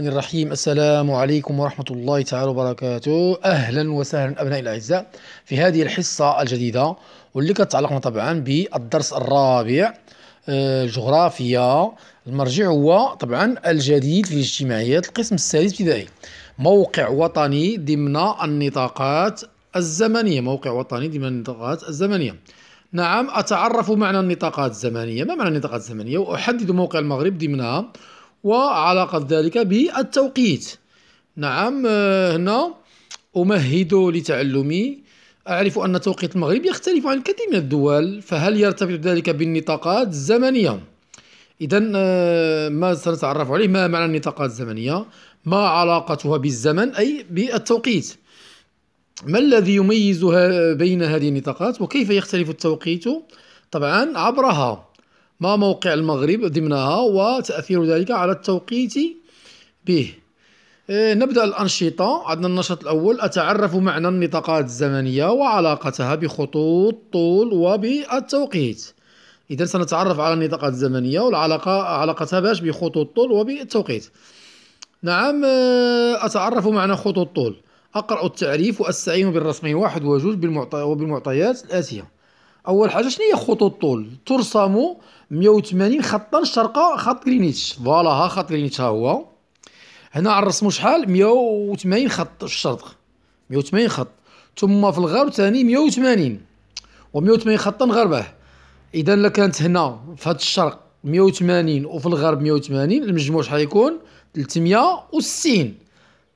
الرحمن الرحيم السلام عليكم ورحمة الله تعالى وبركاته أهلا وسهلا أبنائي الأعزاء في هذه الحصة الجديدة واللي كتعلقنا طبعا بالدرس الرابع الجغرافيا آه، المرجع هو طبعا الجديد في الاجتماعيات القسم السادس ابتدائي موقع وطني ضمن النطاقات الزمنية موقع وطني ضمن النطاقات الزمنية نعم أتعرف معنى النطاقات الزمنية ما معنى النطاقات الزمنية وأحدد موقع المغرب ضمنها وعلاقة ذلك بالتوقيت نعم آه، هنا أمهد لتعلمي أعرف أن توقيت المغرب يختلف عن الكثير من الدول فهل يرتبط ذلك بالنطاقات الزمنية؟ إذا آه، ما سنتعرف عليه ما معنى النطاقات الزمنية؟ ما علاقتها بالزمن أي بالتوقيت؟ ما الذي يميزها بين هذه النطاقات وكيف يختلف التوقيت طبعا عبرها؟ ما موقع المغرب ضمنها وتأثير ذلك على التوقيت به إيه، نبدأ الأنشطة عندنا النشاط الأول أتعرف معنى النطاقات الزمنية وعلاقتها بخطوط طول وبالتوقيت إذا سنتعرف على النطاقات الزمنية والعلاقة علاقتها باش بخطوط طول وبالتوقيت نعم آه، أتعرف معنى خطوط طول أقرأ التعريف وأستعين بالرسم واحد وجوج وبالمعطيات الآتية أول حاجة شنو هي خطوط طول ترسم 180 خطا شرقه خط غرينيتش فوالا ها خط غرينيتش ها هو هنا على الرسم شحال 180 خط الشرق 180 خط ثم في الغرب ثاني 180 و180 خطا غربه اذا الا كانت هنا في هذا الشرق 180 وفي الغرب 180 المجموع شحال يكون 360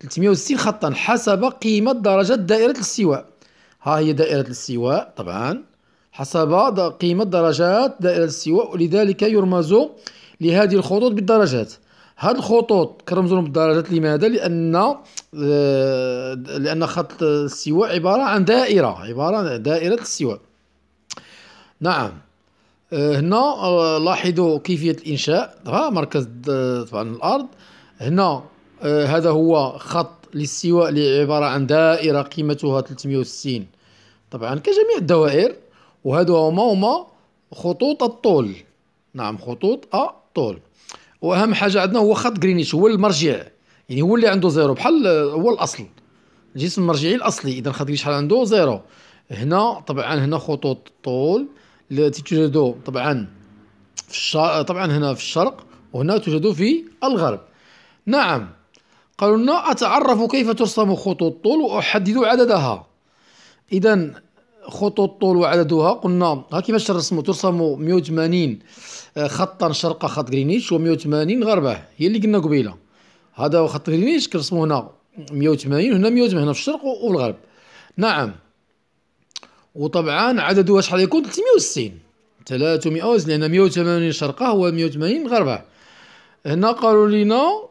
360 خطا حسب قيمه درجه دائره الاستواء ها هي دائره الاستواء طبعا حسب قيمة درجات دائرة الاستواء لذلك يرمز لهذه الخطوط بالدرجات هاد الخطوط كرمز لهم بالدرجات لماذا لان آه، لان خط الاستواء عباره عن دائره عباره عن دائره الاستواء نعم آه، هنا آه، لاحظوا كيفيه الانشاء ها مركز طبعا الارض هنا هذا هو خط الاستواء اللي عباره عن دائره قيمتها 360 طبعا كجميع الدوائر وهادو هما هما خطوط الطول نعم خطوط الطول واهم حاجه عندنا هو خط غرينيتش هو المرجع يعني هو اللي عنده زيرو بحال هو الاصل الجسم المرجعي الاصلي اذا خط شحال عنده زيرو هنا طبعا هنا خطوط الطول التي توجد طبعا في الشرق طبعا هنا في الشرق وهنا توجد في الغرب نعم قالوا لنا اتعرف كيف ترسم خطوط الطول واحدد عددها اذا خطوط طول وعددها قلنا ها كيفاش ترسموا ترسموا 180 آه، خطا شرقه خط غرينيش و180 غربه هي اللي قلنا قبيله هذا هو خط غرينيش كنرسموا هنا 180 هنا 180 هنا في الشرق وفي الغرب نعم وطبعا عددها شحال يكون 360 300 لان 180 شرقه و 180 غربه هنا قالوا لينا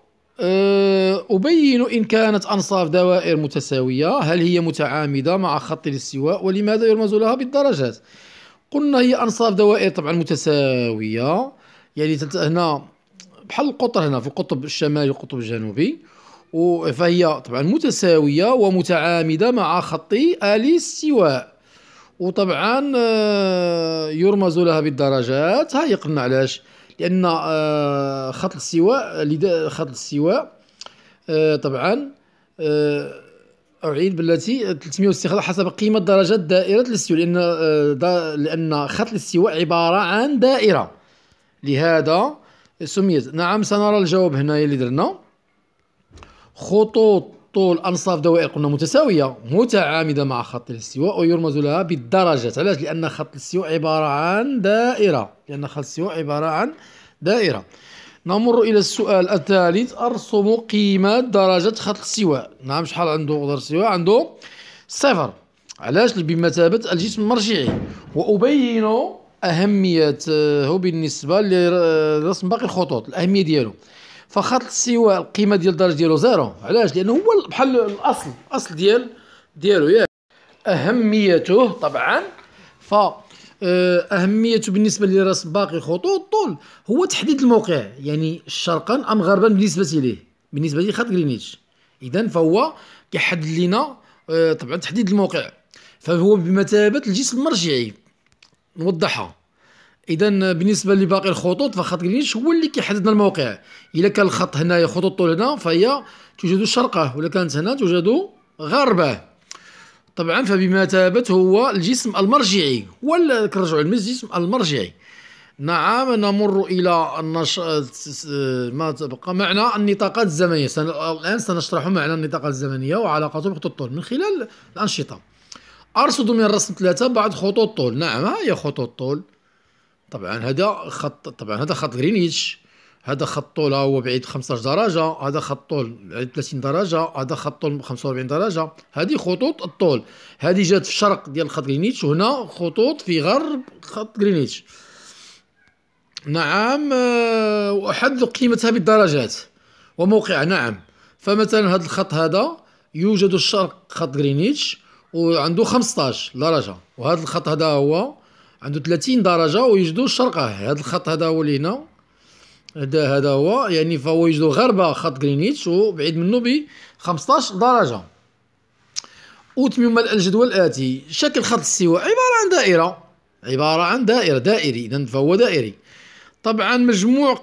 أه، أبين إن كانت أنصاف دوائر متساوية هل هي متعامدة مع خط الاستواء ولماذا يرمز لها بالدرجات قلنا هي أنصاف دوائر طبعا متساوية يعني هنا بحال القطر هنا في القطب الشمالي والقطب الجنوبي فهي طبعا متساوية ومتعامدة مع خط الاستواء وطبعا أه، يرمز لها بالدرجات هاي قلنا علاش لان آه، خط الاستواء خط الاستواء آه، طبعا آه، اعيد بالتي 360 حسب قيمه درجه دائره الاستواء لان لان خط الاستواء عباره عن دائره لهذا سميت نعم سنرى الجواب هنايا اللي درنا خطوط طول أنصاف دوائر قلنا متساوية متعامدة مع خط الاستواء ويرمز لها بالدرجات علاش لأن خط الاستواء عبارة عن دائرة لأن خط الاستواء عبارة عن دائرة نمر إلى السؤال الثالث أرسم قيمة درجة خط الاستواء نعم شحال عنده قدر الاستواء عنده صفر علاش بمثابة الجسم المرجعي وأبين أهميته بالنسبة لرسم باقي الخطوط الأهمية ديالو فخط السيوا القيمه ديال الدرج ديالو زيرو علاش لانه هو بحال الاصل الاصل ديال ديالو ياك اهميته طبعا ف آه، اهميته بالنسبه لراس باقي خطوط الطول هو تحديد الموقع يعني شرقا ام غربا بالنسبه ليه بالنسبه لخط غرينيتش اذا فهو كيحدد لنا آه، طبعا تحديد الموقع فهو بمثابه الجسم المرجعي نوضحها اذا بالنسبه لباقي الخطوط فخط غرينتش هو اللي كيحدد لنا الموقع الا كان الخط هنايا خطوط طول هنا فهي توجد شرقه ولا كانت هنا توجد غربه طبعا فبمثابه هو الجسم المرجعي ولا كنرجعوا للجسم المرجعي نعم نمر الى النش... ما تبقى معنى النطاقات الزمنيه سن... الان سنشرح معنى النطاقات الزمنيه وعلاقته بخطوط الطول من خلال الانشطه ارصد من الرسم ثلاثه بعض خطوط الطول نعم ها هي خطوط الطول طبعا هذا خط طبعا هذا خط غرينيتش هذا خط طول هو بعيد 15 درجه هذا خط طول بعيد 30 درجه هذا خط طول 45 درجه هذه خطوط الطول هذه جات في الشرق ديال خط غرينيتش وهنا خطوط في غرب خط غرينيتش نعم واحدد آه، قيمتها بالدرجات وموقعها نعم فمثلا هذا الخط هذا يوجد الشرق خط غرينيتش وعنده 15 درجه وهذا الخط هذا هو عنده 30 درجه ويجدو شرقه آه، هذا الخط هذا هو اللي هنا هذا هذا هو يعني فهو يجدو غربه خط غرينيتش وبعيد منه ب 15 درجه وتميم الجدول الاتي شكل خط الاستواء عباره عن دائره عباره عن دائره دائري اذا فهو دائري طبعا مجموع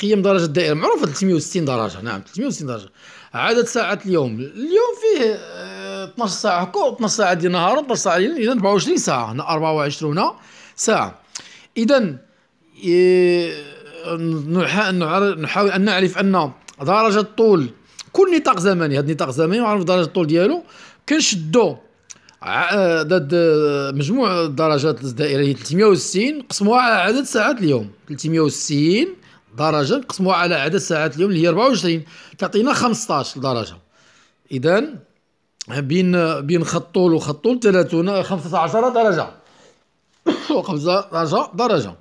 قيم درجه الدائره معروفه 360 درجه نعم 360 درجه عدد ساعات اليوم اليوم فيه آه، 12 ساعه هكا 12 ساعه ديال النهار 12 ساعه اذا 24 ساعه هنا 24 ساعه اذا إيه، نحاول ان نعرف ان درجه الطول كل نطاق زمني هذا النطاق الزمني نعرف درجه الطول ديالو كنشدو عدد آه، مجموع الدرجات الدائريه 360 نقسموها على عدد ساعات اليوم 360 درجه نقسموها على عدد ساعات اليوم اللي هي 24 تعطينا 15 درجه اذا بين بين خطول وخطول 30 15 درجة 15 درجة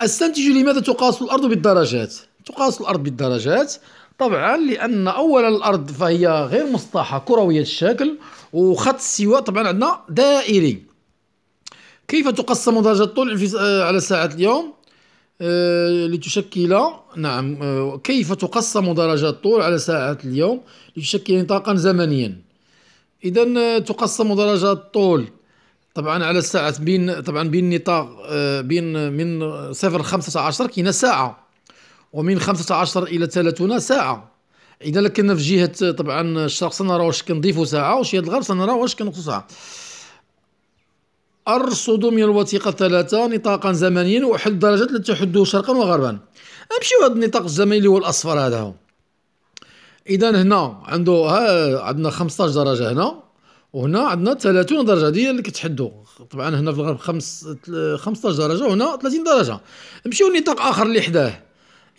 استنتج لماذا تقاس الأرض بالدرجات تقاس الأرض بالدرجات طبعا لأن أولا الأرض فهي غير مسطحة كروية الشكل وخط السواء طبعا عندنا دائري كيف تقسم درجة الطول آه، على ساعة اليوم آه، لتشكل نعم آه، كيف تقسم درجات الطول على ساعات اليوم لتشكل نطاقا زمنيا اذا آه، تقسم درجات الطول طبعا على الساعات بين طبعا بين نطاق بين من صفر خمسة عشر كاينة ساعة ومن خمسة عشر إلى 30 ساعة إذا كنا في جهة طبعا الشرق سنرى واش كنضيفو ساعة وشي الغرب سنرى واش كنقصو ساعة أرصد من الوثيقة الثلاثة نطاقا زمنيا وأحد الدرجات التي تحده شرقا وغربا امشيو هذا النطاق الزمني اللي هو الأصفر هذا هو إذا هنا عنده ها عندنا 15 درجة هنا وهنا عندنا 30 درجة هذه اللي كتحدو طبعا هنا في الغرب خمس 15 درجة وهنا 30 درجة نمشيو لنطاق آخر اللي حداه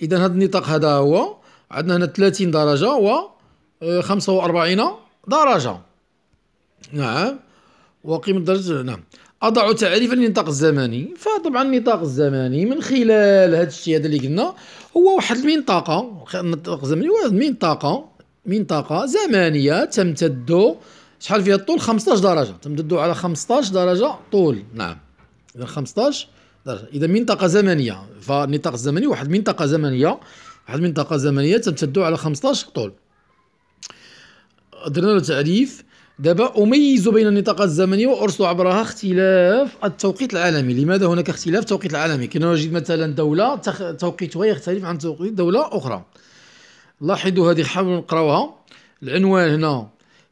إذا هذا النطاق هذا هو عندنا هنا 30 درجة و 45 آه، درجة نعم وقيمة درجة نعم أضع تعريفا للنطاق الزمني فطبعا النطاق الزمني من خلال هذا الشيء هذا اللي قلنا هو واحد المنطقة النطاق الزمني هو منطقة منطقة زمنية تمتد شحال فيها الطول 15 درجة تمتد على 15 درجة طول نعم إذا 15 درجة إذا منطقة زمنية فالنطاق الزمني واحد منطقة زمنية واحد منطقة زمنية تمتد على 15 طول درنا له تعريف دابا أميز بين النطاق الزمني وأرسل عبرها اختلاف التوقيت العالمي لماذا هناك اختلاف التوقيت العالمي كنا نجد مثلا دولة تخ... توقيتها يختلف عن توقيت دولة أخرى لاحظوا هذه حاولوا نقراوها العنوان هنا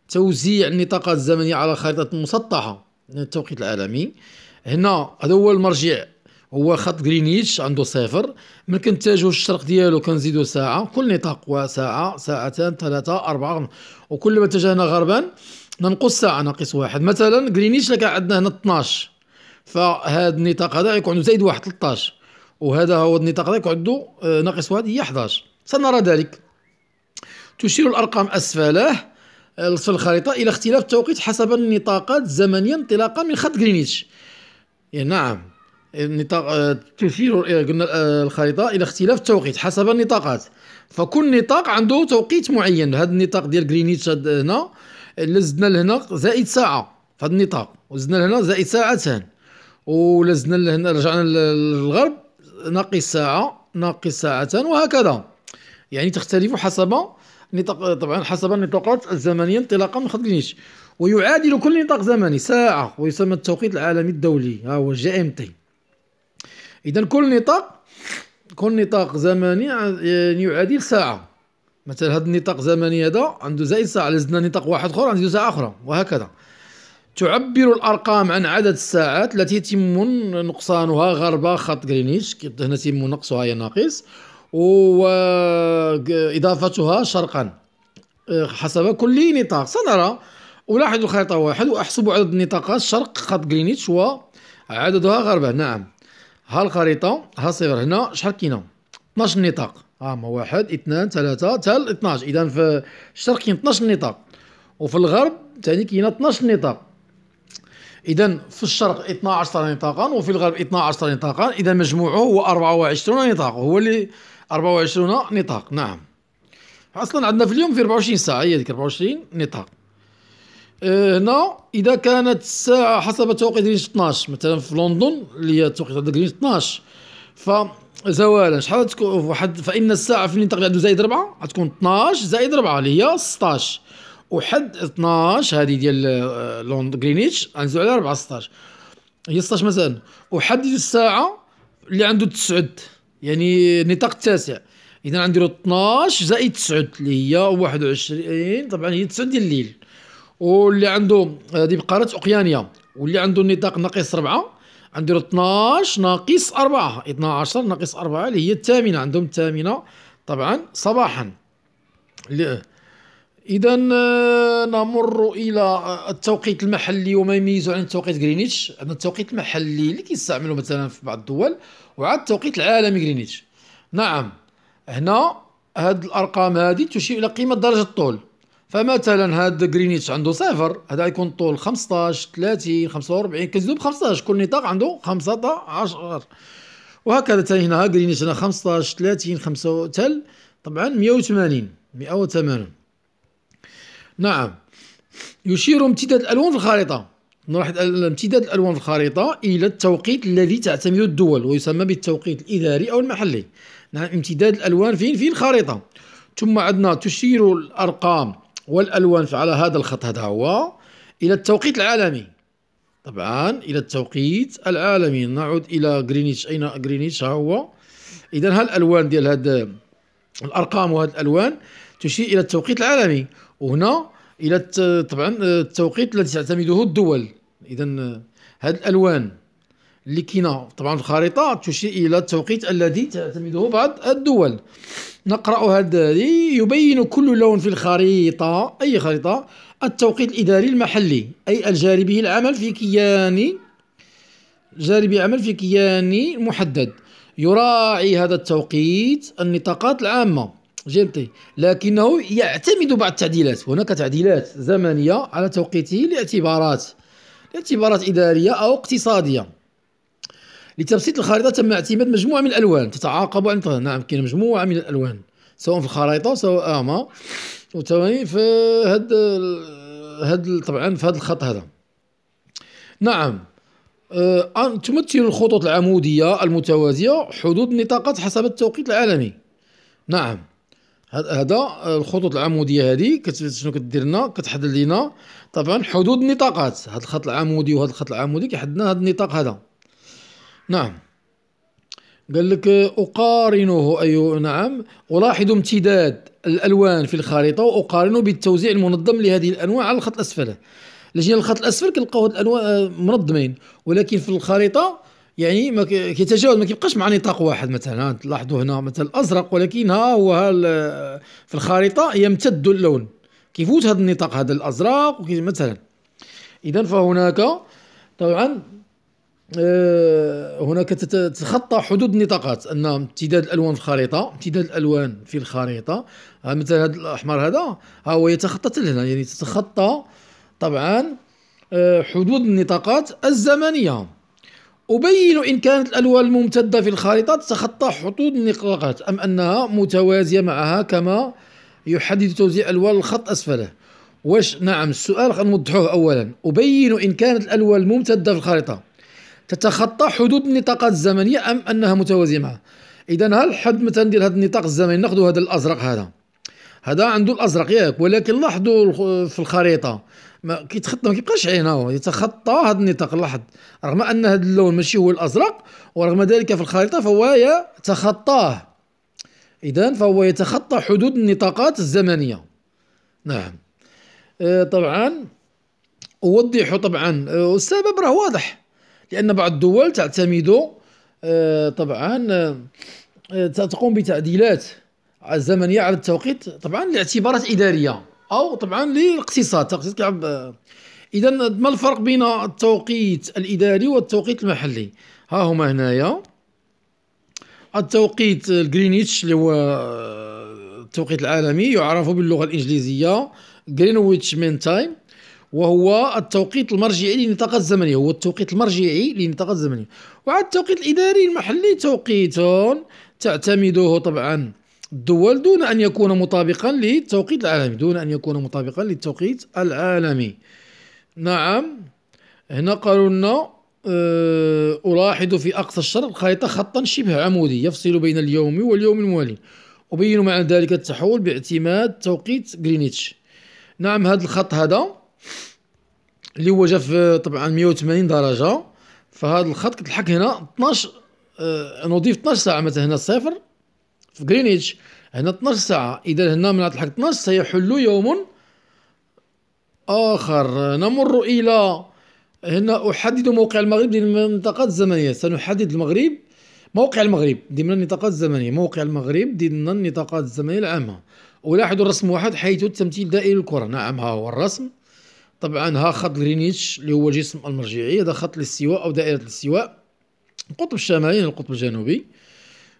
توزيع النطاق الزمني على خريطة مسطحة التوقيت العالمي هنا هذا هو المرجع هو خط غرينيتش عنده صفر من كنتاجو الشرق ديالو كنزيدو ساعة كل نطاق ساعة ساعتان ثلاثة أربعة وكل ما اتجهنا غربا ننقص ساعه ناقص واحد مثلا غرينيش لك عندنا هنا 12 فهاد النطاق هذا يكون عنده زائد واحد 13 وهذا هو النطاق هذا يكون عنده آه، ناقص واحد هي 11 سنرى ذلك تشير الارقام اسفله آه، في الخريطه الى اختلاف التوقيت حسب النطاقات الزمنيه انطلاقا من خط غرينيتش إيه، نعم النطاق آه، تشير قلنا الخريطه الى اختلاف التوقيت حسب النطاقات فكل نطاق عنده توقيت معين هذا النطاق ديال غرينيتش هنا لزدنا لهنا زائد ساعه في هذا النطاق وزدنا لهنا زائد ساعتان زدنا لهنا رجعنا للغرب ناقص ساعه ناقص ساعتان وهكذا يعني تختلف حسب نطاق طبعا حسب النطاقات الزمنيه انطلاقا من خط جرينتش ويعادل كل نطاق زمني ساعه ويسمى التوقيت العالمي الدولي ها هو جي ام تي اذا كل نطاق كل نطاق زمني يعني يعادل ساعه مثلا هذا النطاق الزمني هذا عنده زائد ساعه الا زدنا نطاق واحد اخر عنده ساعه اخرى وهكذا تعبر الارقام عن عدد الساعات التي يتم نقصانها غرب خط جرينيتش هنا يتم نقصها هي ناقص واضافتها شرقا آه، حسب كل نطاق سنرى ألاحظ الخريطة واحد وأحسب عدد النطاقات شرق خط غرينتش وعددها غربه نعم ها الخريطة ها صفر هنا شحال كاينة 12 نطاق ها هما واحد اثنان ثلاثة تال 12 إذا في الشرق كاين 12 نطاق وفي الغرب ثاني كاين 12 نطاق إذا في الشرق 12 نطاقا وفي الغرب 12 نطاقا إذا مجموعه هو 24 نطاق هو اللي 24 نطاق نعم أصلا عندنا في اليوم في 24 ساعة هي ديك 24 نطاق آه، هنا اذا كانت الساعه حسب توقيت غرينتش 12 مثلا في لندن اللي هي توقيت عندك 12 ف زوالا شحال تكون واحد فان الساعه فين اللي عنده زائد 4 غتكون 12 زائد 4 اللي هي 16 وحد 12 هذه ديال آه، لون غرينيتش غنزيدو على 4 16 هي 16 مثلا وحد الساعه اللي عنده 9 يعني النطاق التاسع اذا غنديرو 12 زائد 9 اللي هي 21 طبعا هي 9 ديال الليل واللي عنده هذه بقاره اوقيانيه واللي عنده النطاق ناقص 4 غنديرو 12 ناقص 4 12 ناقص 4 اللي هي الثامنة عندهم الثامنة طبعا صباحا إذا آه، نمر إلى آه، التوقيت المحلي وما يميزه عن التوقيت غرينيتش عندنا التوقيت المحلي اللي كيستعملوا مثلا في بعض الدول وعاد التوقيت العالمي غرينيتش نعم هنا هاد الأرقام هذه تشير إلى قيمة درجة الطول فمثلا هاد جرينيتش عنده صفر هذا يكون طول 15 30 45 كنزيدو ب 15 كل نطاق عنده 15 وهكذا ثاني هنا جرينيتش هنا 15 30 5 تل طبعا 180 180 نعم يشير امتداد الالوان في الخريطه نروح امتداد الالوان في الخريطه الى التوقيت الذي تعتمد الدول ويسمى بالتوقيت الاداري او المحلي نعم امتداد الالوان فين في الخريطه ثم عندنا تشير الارقام والألوان فعلى هذا الخط هذا هو إلى التوقيت العالمي طبعا إلى التوقيت العالمي نعود إلى غرينيتش أين غرينيتش ها هو إذا هالألوان ديال هاد الأرقام وهاد الألوان تشير إلى التوقيت العالمي وهنا إلى طبعا التوقيت الذي تعتمده الدول إذا هاد الألوان اللي كاينه طبعا في الخريطه تشير الى التوقيت الذي تعتمده بعض الدول نقرأ هذا يبين كل لون في الخريطة أي خريطة التوقيت الإداري المحلي أي الجاري به العمل في كيان جاري به العمل في كيان محدد يراعي هذا التوقيت النطاقات العامة جيمتي لكنه يعتمد بعض التعديلات هناك تعديلات زمنية على توقيته لاعتبارات اعتبارات إدارية أو اقتصادية لتبسيط الخريطة تم اعتماد مجموعة من الألوان تتعاقب عن نعم كاين مجموعة من الألوان سواء في الخريطة سواء اما وتواني في هاد هاد طبعا في هاد الخط هذا نعم أه تمثل الخطوط العمودية المتوازية حدود النطاقات حسب التوقيت العالمي نعم هذا آه، الخطوط العموديه هذه شنو كدير لنا كتحدد لنا طبعا حدود النطاقات هذا الخط العمودي وهذا الخط العمودي كيحدد لنا هذا النطاق هذا نعم قال لك أقارنه أي أيوة، نعم ألاحظ امتداد الألوان في الخريطة وأقارنه بالتوزيع المنظم لهذه الأنواع على الخط الأسفل لجينا للخط الأسفل كنلقاو الأنواع آه، منظمين ولكن في الخريطة يعني ما كيتجاوز ما كيبقاش مع نطاق واحد مثلا تلاحظوا هنا مثلا الازرق ولكن ها هو ها في الخريطه يمتد اللون كيفوت هذا النطاق هذا الازرق مثلا اذا فهناك طبعا آه، هناك تتخطى حدود النطاقات ان امتداد الالوان في الخريطه امتداد الالوان في الخريطه مثل هذا الاحمر هذا ها هو يتخطى هنا يعني تتخطى طبعا آه، حدود النطاقات الزمنيه أبين إن كانت الألوان الممتدة في الخريطة تتخطى حدود النطاقات أم أنها متوازية معها كما يحدد توزيع ألوان الخط أسفله واش نعم السؤال غنوضحوه أولا أبين إن كانت الألوان الممتدة في الخريطة تتخطى حدود النطاقات الزمنيه ام انها متوازيه معها اذا هل حد مثلا ديال هذا النطاق الزمني ناخذ هذا الازرق هذا هذا عنده الازرق ياك ولكن لاحظوا في الخريطه ما كيتخطى ما كيبقاش عين هو يتخطى هذا النطاق لاحظ رغم ان هذا اللون ماشي هو الازرق ورغم ذلك في الخريطه فهو يتخطاه اذا فهو يتخطى حدود النطاقات الزمنيه نعم آه، طبعا اوضح طبعا آه، السبب راه واضح لأن بعض الدول تعتمد آه، طبعا آه، تقوم بتعديلات الزمنية على التوقيت طبعا لاعتبارات إدارية أو طبعا للاقتصاد الاقتصاد كيلعب آه، إذا ما الفرق بين التوقيت الإداري والتوقيت المحلي ها هما هنايا التوقيت الجرينيتش اللي هو التوقيت العالمي يعرف باللغة الإنجليزية جرينويتش مين تايم وهو التوقيت المرجعي للنطاق الزمنية هو التوقيت المرجعي للنطاق الزمنية وعاد التوقيت الإداري المحلي توقيت تعتمده طبعا الدول دون أن يكون مطابقا للتوقيت العالمي دون أن يكون مطابقا للتوقيت العالمي نعم هنا قالوا لنا آه، ألاحظ في أقصى الشرق خريطة خطا شبه عمودي يفصل بين اليوم واليوم الموالي أبين معنى ذلك التحول باعتماد توقيت جرينيتش نعم هذا الخط هذا اللي هو جا في طبعا 180 درجه فهاد الخط كتلحق هنا 12 نضيف 12 ساعه مثلا هنا صفر في غرينيتش هنا 12 ساعه اذا هنا من تلحق 12 سيحل يوم اخر نمر الى هنا احدد موقع المغرب للمنطقه الزمنيه سنحدد المغرب موقع المغرب ضمن النطاقات الزمنيه موقع المغرب ضمن النطاقات الزمنيه العامه ولاحظوا الرسم واحد حيث التمثيل دائري الكره نعم ها هو الرسم طبعا ها خط غرينيتش اللي هو جسم المرجعية هذا خط الاستواء أو دائرة الاستواء القطب الشمالي القطب الجنوبي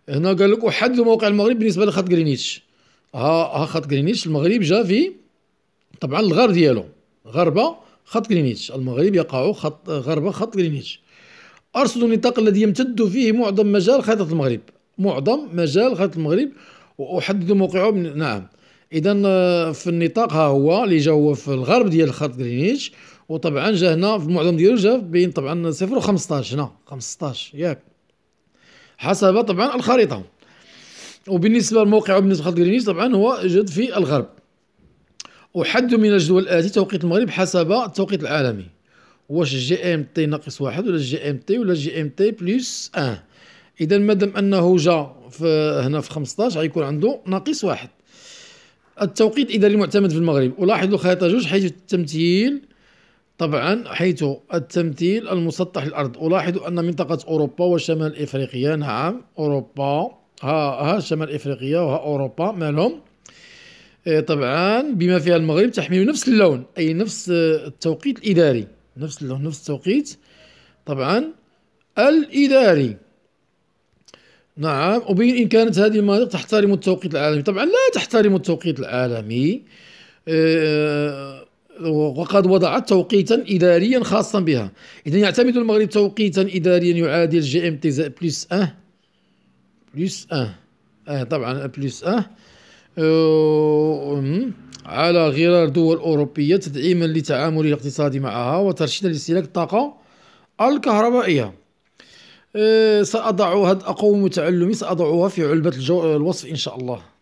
هنا قال لك أحدد موقع المغرب بالنسبة لخط غرينيتش ها ها خط غرينيتش المغرب جا في طبعا الغرب ديالو غربة خط غرينيتش المغرب يقع خط غربة خط غرينيتش أرصد النطاق الذي يمتد فيه معظم مجال خريطة المغرب معظم مجال خريطة المغرب وأحدد موقعه من... نعم اذا آه، في النطاق ها هو اللي جا هو في الغرب ديال خط غرينيتش وطبعا جا هنا في المعظم ديالو جا بين طبعا 0 و15 هنا 15 ياك حسب طبعا الخريطه وبالنسبه لموقعه بالنسبه لخط غرينيتش طبعا هو جد في الغرب وحد من الجدول الاتي توقيت المغرب حسب التوقيت العالمي واش جي ام تي ناقص واحد ولا جي ام تي ولا جي ام تي بلس ان اذا مادام انه جا في هنا في 15 غيكون عنده ناقص واحد التوقيت الاداري المعتمد في المغرب ولاحظوا خريطه جوج حيث التمثيل طبعا حيث التمثيل المسطح الارض الاحظ ان منطقه اوروبا وشمال افريقيا نعم اوروبا ها ها شمال افريقيا وها اوروبا مالهم إيه، طبعا بما فيها المغرب تحمل نفس اللون اي نفس آه، التوقيت الاداري نفس اللون نفس التوقيت طبعا الاداري نعم أبين إن كانت هذه المناطق تحترم التوقيت العالمي طبعا لا تحترم التوقيت العالمي آه، وقد وضعت توقيتا إداريا خاصا بها إذا يعتمد المغرب توقيتا إداريا يعادل جي ام تي زائد بلس 1 بلس 1 آه طبعا بلس 1 أه على غرار دول أوروبية تدعيما للتعامل الاقتصادي معها وترشيدا لاستهلاك الطاقة الكهربائية إيه، سأضع هاد أقوم تعلمي سأضعها في علبة الوصف إن شاء الله